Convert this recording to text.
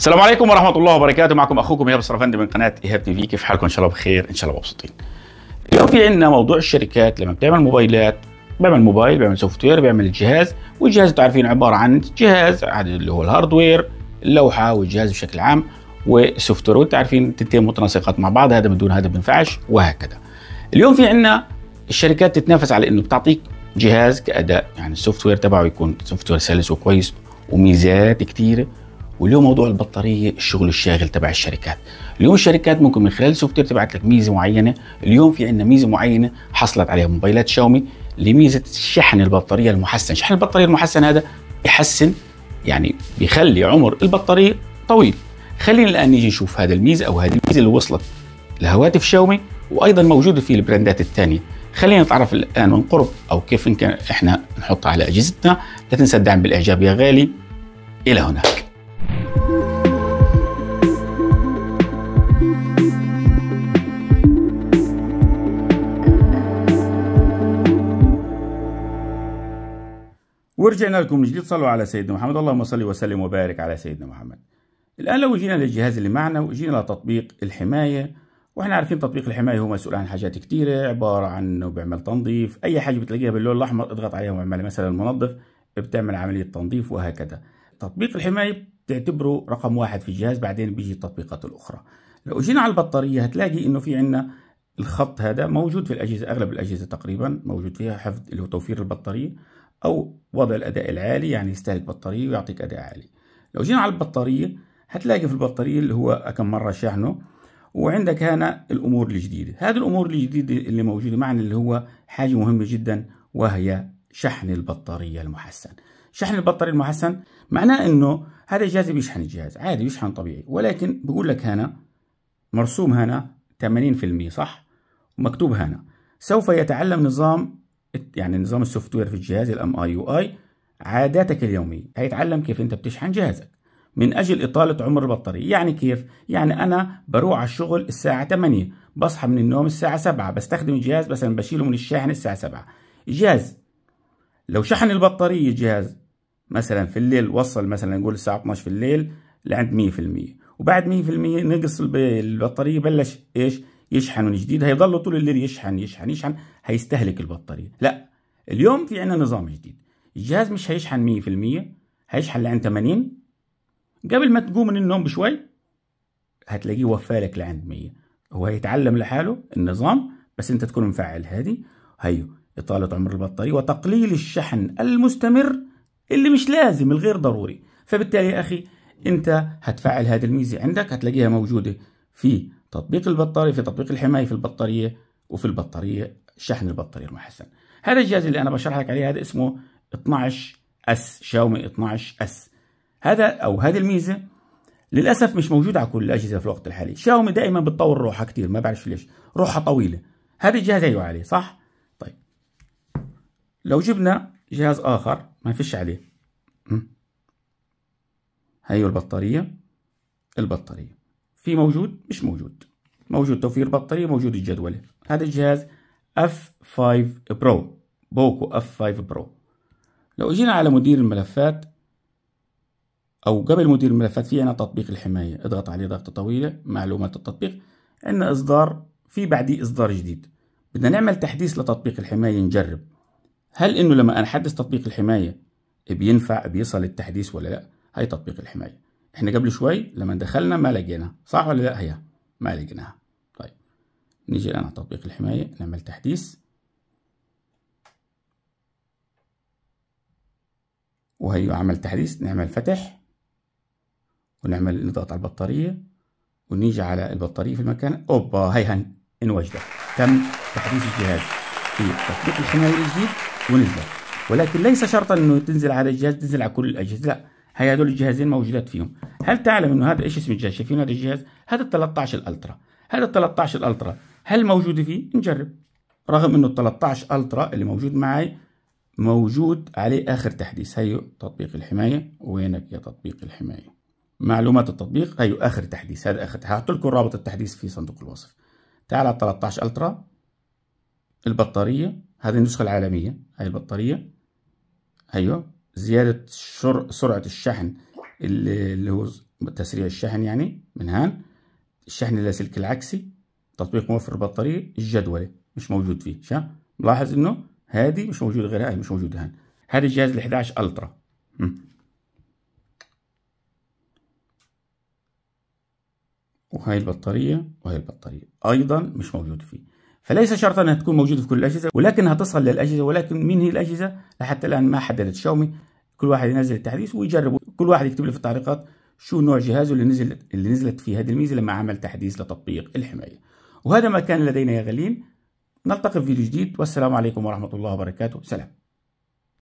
السلام عليكم ورحمه الله وبركاته معكم اخوكم ايهاب السرفندي من قناه ايهاب تي في كيف حالكم ان شاء الله بخير ان شاء الله مبسوطين اليوم في عندنا موضوع الشركات لما بتعمل موبايلات بيعمل موبايل بيعمل سوفت وير بيعمل الجهاز والجهاز تعرفين عارفين عباره عن جهاز اللي هو الهاردوير اللوحه والجهاز بشكل عام والسوفت وير وانتوا عارفين التنتين متناسقات مع بعض هذا بدون هذا ما بينفعش وهكذا اليوم في عندنا الشركات تتنافس على انه بتعطيك جهاز كاداء يعني السوفت وير تبعه يكون سوفت وير سلس وكويس وميزات كثيره واليوم موضوع البطاريه الشغل الشاغل تبع الشركات اليوم الشركات ممكن من خلال السوفت وير تبعت لك ميزه معينه اليوم في عندنا ميزه معينه حصلت عليها موبايلات شاومي لميزه شحن البطاريه المحسن شحن البطاريه المحسن هذا يحسن يعني بيخلي عمر البطاريه طويل خلينا الان نيجي نشوف هذا الميزه او هذه الميزه اللي وصلت لهواتف شاومي وايضا موجوده في البراندات الثانيه خلينا نتعرف الان من قرب او كيف يمكن احنا نحطها على اجهزتنا لا تنسى الدعم بالاعجاب يا غالي الى هناك ورجعنا لكم من جديد صلوا على سيدنا محمد اللهم صل وسلم وبارك على سيدنا محمد الآن لو جينا للجهاز اللي معنا وجينا لتطبيق الحماية واحنا عارفين تطبيق الحماية هو مسؤول عن حاجات كثيره عبارة عن انه بيعمل تنظيف اي حاجة بتلاقيها باللون الاحمر اضغط عليها واعمل مثلا المنظف بتعمل عملية تنظيف وهكذا تطبيق الحماية بتعتبره رقم واحد في الجهاز بعدين بيجي التطبيقات الاخرى لو جينا على البطارية هتلاقي انه في عندنا الخط هذا موجود في الاجهزة اغلب الاجهزة تقريبا موجود فيها حفظ اللي هو توفير البطارية أو وضع الأداء العالي يعني يستهلك بطارية ويعطيك أداء عالي لو جينا على البطارية هتلاقي في البطارية اللي هو كم مرة شحنه وعندك هنا الأمور الجديدة هذه الأمور الجديدة اللي موجودة معنا اللي هو حاجة مهمة جدا وهي شحن البطارية المحسن شحن البطارية المحسن معناه أنه هذا الجهاز بيشحن الجهاز عادي بيشحن طبيعي ولكن بقول لك هنا مرسوم هنا 80% صح ومكتوب هنا سوف يتعلم نظام يعني نظام السوفت وير في الجهاز الام اي يو اي عاداتك اليوميه هيتعلم كيف انت بتشحن جهازك من اجل اطاله عمر البطاريه يعني كيف يعني انا بروح على الشغل الساعه 8 بصحى من النوم الساعه 7 بستخدم الجهاز مثلا بشيله من الشاحن الساعه 7 الجهاز لو شحن البطاريه الجهاز مثلا في الليل وصل مثلا نقول الساعه 12 في الليل لعند 100% وبعد 100% نقص البطاريه بلش ايش يشحن من جديد هيضل طول الليل يشحن يشحن يشحن هيستهلك البطاريه لا اليوم في عندنا نظام جديد الجهاز مش هيشحن 100% هيشحن لعند 80 قبل ما تقوم من النوم بشوي هتلاقيه وفالك لعند 100 هو هيتعلم لحاله النظام بس انت تكون مفعل هذه هيو اطاله عمر البطاريه وتقليل الشحن المستمر اللي مش لازم الغير ضروري فبالتالي يا اخي انت هتفعل هذه الميزه عندك هتلاقيها موجوده في تطبيق البطارية في تطبيق الحماية في البطارية وفي البطارية شحن البطارية المحسن هذا الجهاز اللي أنا بشرح لك عليه هذا اسمه 12 اس شاومي 12 اس هذا أو هذه الميزة للأسف مش موجودة على كل الأجهزة في الوقت الحالي شاومي دائما بتطور روحها كتير ما بعرف ليش روحها طويلة هذا الجهاز أيوة عليه صح؟ طيب لو جبنا جهاز آخر ما فيش عليه هيو البطارية البطارية في موجود مش موجود موجود توفير بطارية موجود الجدولة هذا الجهاز F5 Pro بوكو F5 Pro لو اجينا على مدير الملفات او قبل مدير الملفات في عنا تطبيق الحماية اضغط عليه ضغطة طويلة معلومات التطبيق عنا اصدار في بعديه اصدار جديد بدنا نعمل تحديث لتطبيق الحماية نجرب هل انه لما أحدث تطبيق الحماية بينفع بيصل التحديث ولا لا هاي تطبيق الحماية احنا قبل شوي لما دخلنا ما لقينا صح ولا لا هي ما لقيناها طيب نيجي الآن على تطبيق الحماية نعمل تحديث وهي عمل تحديث نعمل فتح ونعمل نضغط على البطارية ونيجي على البطارية في المكان أوبا هي انوجدت تم تحديث الجهاز في تطبيق الحماية الجديد ونزل ولكن ليس شرطا أنه تنزل على الجهاز تنزل على كل الأجهزة لا هي هدول الجهازين موجودات فيهم هل تعلم انه هذا ايش اسم الجهاز شايفين هذا الجهاز هذا ال 13 الالترا هذا ال 13 الالترا هل موجود فيه نجرب رغم انه ال 13 الترا اللي موجود معي موجود عليه اخر تحديث هيو تطبيق الحمايه وينك يا تطبيق الحمايه معلومات التطبيق هيو اخر تحديث هذا اخر هحط لكم رابط التحديث في صندوق الوصف تعال على 13 الترا البطاريه هذه النسخه العالميه هاي البطاريه ايوه زيادة سرعة الشحن اللي هو تسريع الشحن يعني من هان الشحن اللاسلكي العكسي تطبيق موفر البطارية الجدولي مش موجود فيه شا ملاحظ انه هذه مش موجودة غير هاي مش موجودة هان هذا الجهاز ال 11 الترا وهي البطارية وهي البطارية أيضا مش موجود فيه فليس شرطا انها تكون موجوده في كل الاجهزه ولكنها تصل للاجهزه ولكن مين هي الاجهزه لحتى الان ما حددت شاومي كل واحد ينزل التحديث ويجرب كل واحد يكتب لي في التعليقات شو نوع جهازه اللي نزل اللي نزلت فيه هذه الميزه لما عمل تحديث لتطبيق الحمايه وهذا ما كان لدينا يا غالين نلتقي في فيديو جديد والسلام عليكم ورحمه الله وبركاته سلام